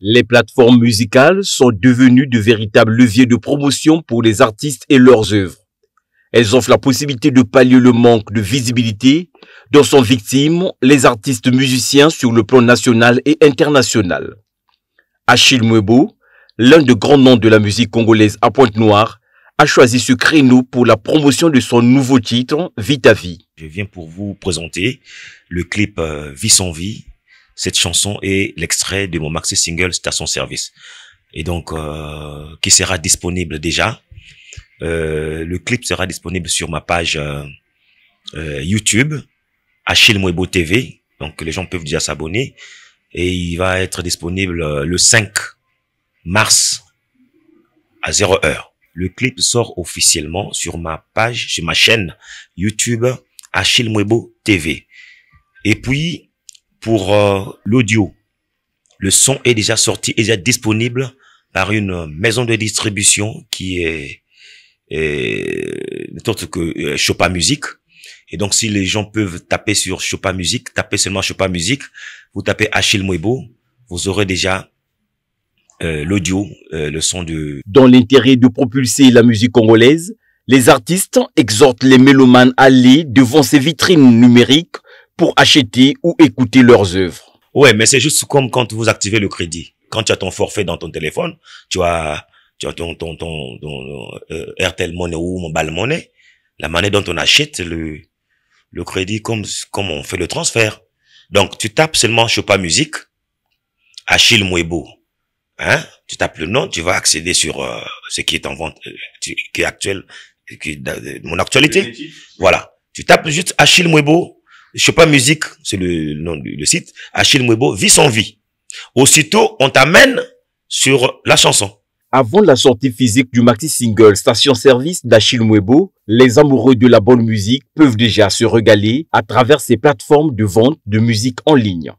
Les plateformes musicales sont devenues de véritables leviers de promotion pour les artistes et leurs œuvres. Elles offrent la possibilité de pallier le manque de visibilité dont sont victimes les artistes musiciens sur le plan national et international. Achille Mwebo, l'un des grands noms de la musique congolaise à Pointe-Noire, a choisi ce créneau pour la promotion de son nouveau titre, Vita vie. Je viens pour vous présenter le clip euh, Vie sans vie cette chanson est l'extrait de mon maxi single c'est à son service et donc euh, qui sera disponible déjà euh, le clip sera disponible sur ma page euh, euh YouTube Achille Moebo TV donc les gens peuvent déjà s'abonner et il va être disponible euh, le 5 mars à 0 heure le clip sort officiellement sur ma page sur ma chaîne YouTube Achille Moebo TV et puis pour euh, l'audio. Le son est déjà sorti, est déjà disponible par une maison de distribution qui est, autre que euh, Chopin Music. Et donc, si les gens peuvent taper sur Chopin Music, taper seulement Chopin Music, vous tapez Achille Mwebo, vous aurez déjà euh, l'audio, le son de... Dans l'intérêt de propulser la musique congolaise, les artistes exhortent les mélomanes à aller devant ces vitrines numériques pour acheter ou écouter leurs œuvres. Ouais, mais c'est juste comme quand vous activez le crédit. Quand tu as ton forfait dans ton téléphone, tu as, tu as ton, ton, ton, euh, RTL Money ou Mobile Money, la monnaie dont on achète le, le crédit comme, comme on fait le transfert. Donc, tu tapes seulement, je musique, Achille Mwebo, Hein? Tu tapes le nom, tu vas accéder sur euh, ce qui est en vente, euh, qui est actuel, qui, mon actualité. Voilà. Tu tapes juste Achille Mwebo, je sais pas musique, c'est le nom du site, Achille Mwebo, vit son vie. Aussitôt, on t'amène sur la chanson. Avant la sortie physique du maxi-single Station-service d'Achille Mwebo, les amoureux de la bonne musique peuvent déjà se régaler à travers ces plateformes de vente de musique en ligne.